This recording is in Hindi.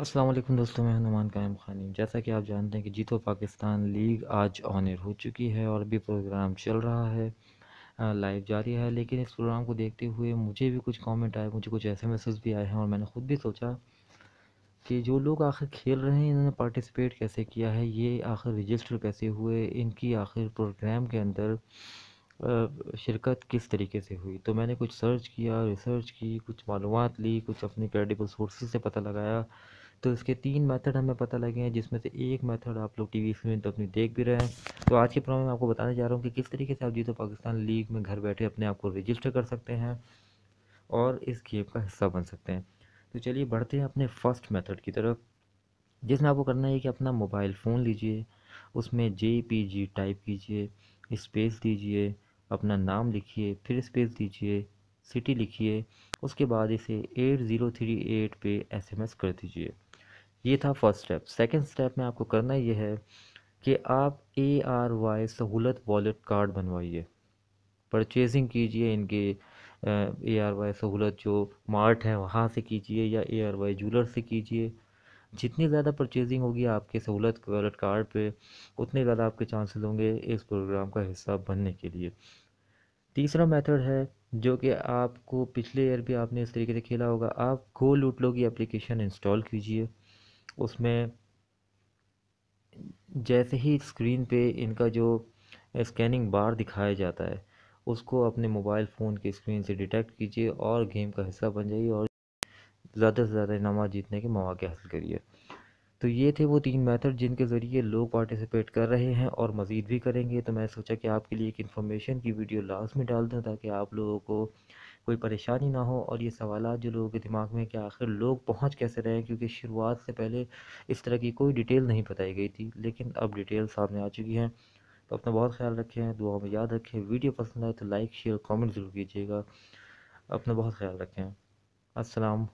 असलम दोस्तों मैं हनुमान कायम खानी जैसा कि आप जानते हैं कि जीतो पाकिस्तान लीग आज ऑनर हो चुकी है और अभी प्रोग्राम चल रहा है लाइव जारी है लेकिन इस प्रोग्राम को देखते हुए मुझे भी कुछ कमेंट आए मुझे कुछ ऐसे मैसेज भी आए हैं और मैंने ख़ुद भी सोचा कि जो लोग आखिर खेल रहे हैं इन्होंने पार्टिसिपेट कैसे किया है ये आखिर रजिस्टर कैसे हुए इनकी आखिर प्रोग्राम के अंदर शिरकत किस तरीके से हुई तो मैंने कुछ सर्च किया रिसर्च की कुछ मालूम ली कुछ अपने क्रेडिबल सोर्सेज से पता लगाया तो इसके तीन मेथड हमें पता लगे हैं जिसमें से एक मेथड आप लोग टीवी स्क्रीन तो अपनी देख भी रहे हैं तो आज के प्रोग्राम में आपको बताने जा रहा हूँ कि किस तरीके से आप जीतो पाकिस्तान लीग में घर बैठे अपने आप को रजिस्टर कर सकते हैं और इस गेम का हिस्सा बन सकते हैं तो चलिए बढ़ते हैं अपने फर्स्ट मैथड की तरफ जिसमें आपको करना है कि अपना मोबाइल फ़ोन लीजिए उसमें जे पी जी टाइप कीजिए स्पेस दीजिए अपना नाम लिखिए फिर स्पेस दीजिए सिटी लिखिए उसके बाद इसे एट ज़ीरो थ्री एट पर एस एम एस कर दीजिए ये था फर्स्ट स्टेप सेकंड स्टेप में आपको करना ये है कि आप A R Y Sahulat wallet card बनवाइए परचेजिंग कीजिए इनके ए आर वाई सहूलत जो मार्ट है वहाँ से कीजिए या ए आर वाई जूलर से कीजिए जितनी ज़्यादा परचेजिंग होगी आपके सहूलत वॉलेट कार्ड पे उतने ज़्यादा आपके चांसेस होंगे इस प्रोग्राम का हिस्सा बनने के लिए तीसरा मेथड है जो कि आपको पिछले ईयर भी आपने इस तरीके से खेला होगा आप गो लूट की एप्लीकेशन इंस्टॉल कीजिए उसमें जैसे ही स्क्रीन पे इनका जो स्कैनिंग बार दिखाया जाता है उसको अपने मोबाइल फ़ोन के स्क्रीन से डिटेक्ट कीजिए और गेम का हिस्सा बन जाइए और ज़्यादा से ज़्यादा इनाम जीतने के मौके हासिल करिए तो ये थे वो तीन मेथड जिनके ज़रिए लोग पार्टिसिपेट कर रहे हैं और मज़ीद भी करेंगे तो मैं सोचा कि आपके लिए एक इन्फॉर्मेशन की वीडियो लास्ट में डाल दूँ ताकि आप लोगों को कोई परेशानी ना हो और ये सवाल जो लोगों के दिमाग में कि आखिर लोग पहुँच कैसे रहे हैं क्योंकि शुरुआत से पहले इस तरह की कोई डिटेल नहीं बताई गई थी लेकिन अब डिटेल सामने आ चुकी है तो अपना बहुत ख्याल रखें दुआ में याद रखें वीडियो पसंद आए तो लाइक शेयर कॉमेंट ज़रूर कीजिएगा अपना बहुत ख्याल रखें असलकम